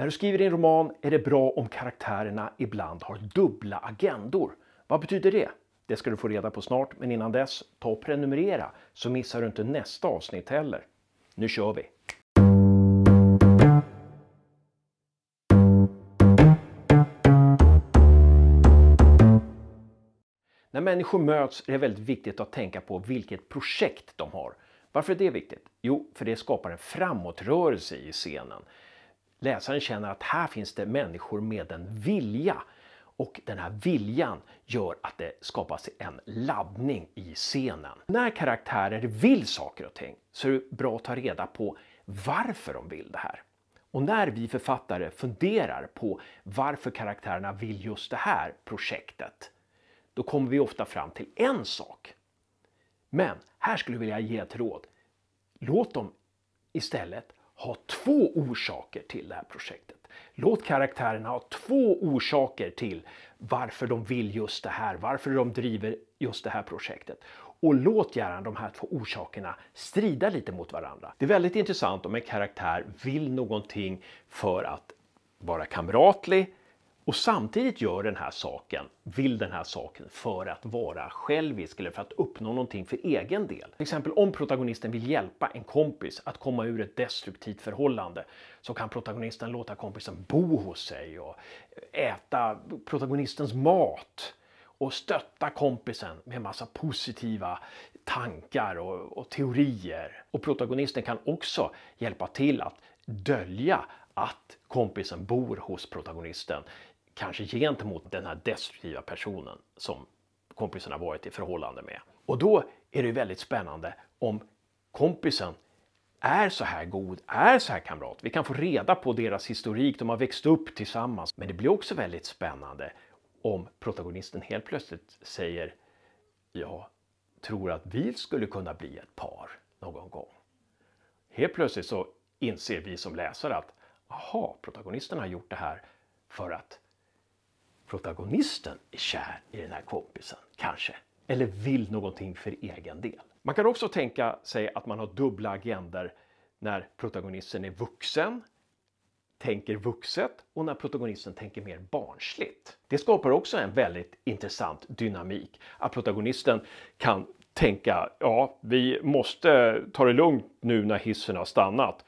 När du skriver din roman är det bra om karaktärerna ibland har dubbla agendor. Vad betyder det? Det ska du få reda på snart, men innan dess, ta och prenumerera så missar du inte nästa avsnitt heller. Nu kör vi! När människor möts är det väldigt viktigt att tänka på vilket projekt de har. Varför är det viktigt? Jo, för det skapar en framåtrörelse i scenen läsaren känner att här finns det människor med en vilja. Och den här viljan gör att det skapas en laddning i scenen. När karaktärer vill saker och ting så är det bra att ta reda på varför de vill det här. Och när vi författare funderar på varför karaktärerna vill just det här projektet, då kommer vi ofta fram till en sak. Men här skulle jag vilja ge ett råd. Låt dem istället ha två orsaker till det här projektet. Låt karaktärerna ha två orsaker till varför de vill just det här, varför de driver just det här projektet. Och låt gärna de här två orsakerna strida lite mot varandra. Det är väldigt intressant om en karaktär vill någonting för att vara kamratlig, och samtidigt gör den här saken, vill den här saken för att vara självisk eller för att uppnå någonting för egen del. Till exempel om protagonisten vill hjälpa en kompis att komma ur ett destruktivt förhållande så kan protagonisten låta kompisen bo hos sig och äta protagonistens mat och stötta kompisen med massa positiva tankar och, och teorier. Och protagonisten kan också hjälpa till att dölja att kompisen bor hos protagonisten kanske gentemot den här destruktiva personen som kompisen har varit i förhållande med. Och då är det väldigt spännande om kompisen är så här god, är så här kamrat. Vi kan få reda på deras historik, de har växt upp tillsammans. Men det blir också väldigt spännande om protagonisten helt plötsligt säger jag tror att vi skulle kunna bli ett par någon gång. Helt plötsligt så inser vi som läsare att aha, protagonisten har gjort det här för att protagonisten är kär i den här kompisen, kanske. Eller vill någonting för egen del. Man kan också tänka sig att man har dubbla agender när protagonisten är vuxen, tänker vuxet och när protagonisten tänker mer barnsligt. Det skapar också en väldigt intressant dynamik. Att protagonisten kan tänka ja, vi måste ta det lugnt nu när hissen har stannat.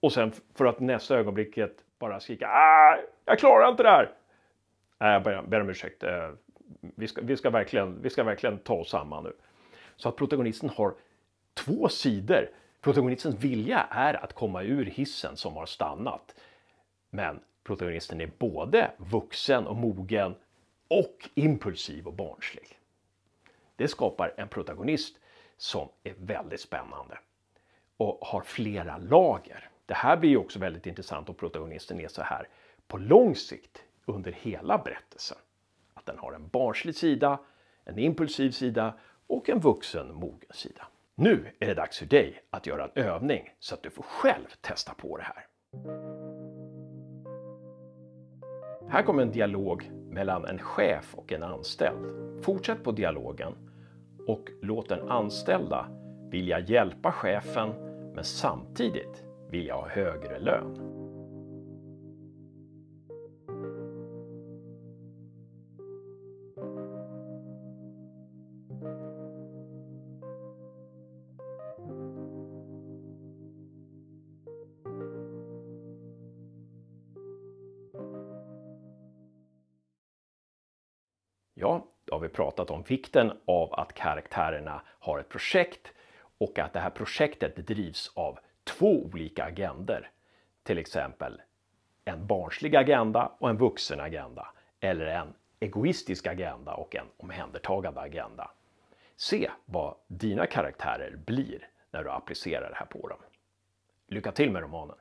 Och sen för att nästa ögonblicket bara skrika ah, jag klarar inte det här. Nej, jag ber, om ursäkt. Eh, vi ska, vi, ska verkligen, vi ska verkligen ta oss samman nu. Så att protagonisten har två sidor. Protagonistens vilja är att komma ur hissen som har stannat. Men protagonisten är både vuxen och mogen och impulsiv och barnslig. Det skapar en protagonist som är väldigt spännande och har flera lager. Det här blir ju också väldigt intressant om protagonisten är så här på lång sikt under hela berättelsen. Att den har en barnslig sida, en impulsiv sida och en vuxen mogen sida. Nu är det dags för dig att göra en övning så att du får själv testa på det här. Här kommer en dialog mellan en chef och en anställd. Fortsätt på dialogen och låt den anställda vilja hjälpa chefen men samtidigt vilja ha högre lön. Ja, då har vi pratat om vikten av att karaktärerna har ett projekt och att det här projektet drivs av två olika agender. Till exempel en barnslig agenda och en vuxen agenda. Eller en egoistisk agenda och en omhändertagande agenda. Se vad dina karaktärer blir när du applicerar det här på dem. Lycka till med romanen!